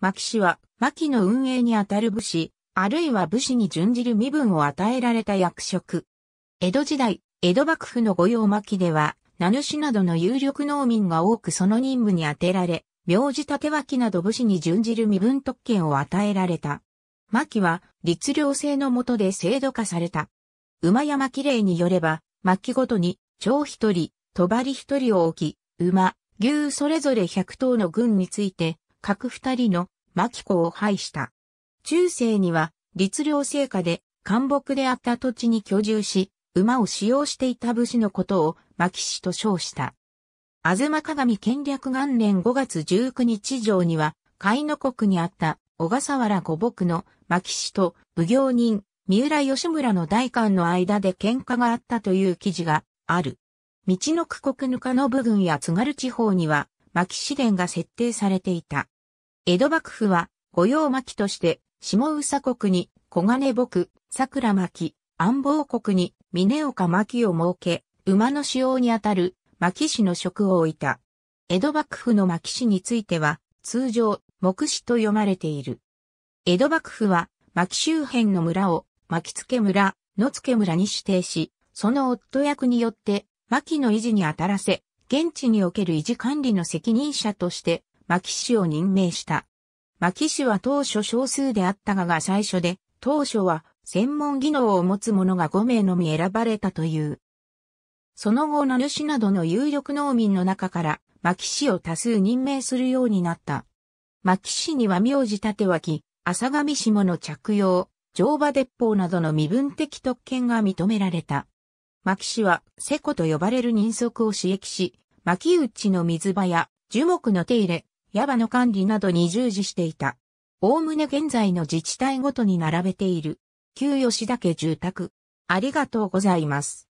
牧師は、牧の運営にあたる武士、あるいは武士に準じる身分を与えられた役職。江戸時代、江戸幕府の御用牧では、名主などの有力農民が多くその任務に当てられ、名字縦脇など武士に準じる身分特権を与えられた。牧は、律令制の下で制度化された。馬山綺麗によれば、牧ごとに、長一人、帳一人を置き、馬、牛それぞれ100頭の軍について、各二人の牧子を拝した。中世には、律令成果で、干木であった土地に居住し、馬を使用していた武士のことを、牧師と称した。あずま鏡建略元年5月19日上には、海の国にあった小笠原五木の牧師と奉行人、三浦義村の大官の間で喧嘩があったという記事がある。道の区国ぬかの部分や津軽地方には、牧師殿が設定されていた。江戸幕府は、御用巻として、下宇佐国に小金牧、桜巻、安房国に峰岡巻を設け、馬の使用にあたる巻氏の職を置いた。江戸幕府の巻氏については、通常、目師と読まれている。江戸幕府は、牧周辺の村を、牧付村、野付村に指定し、その夫役によって、牧の維持に当たらせ、現地における維持管理の責任者として、牧氏を任命した。牧氏は当初少数であったがが最初で、当初は専門技能を持つ者が5名のみ選ばれたという。その後名主などの有力農民の中から牧氏を多数任命するようになった。牧氏には名字立脇、朝上下の着用、乗馬鉄砲などの身分的特権が認められた。牧氏は、セコと呼ばれる人足を刺激し、牧内の水場や樹木の手入れ、矢場の管理などに従事していた。おおむね現在の自治体ごとに並べている。旧吉田家住宅。ありがとうございます。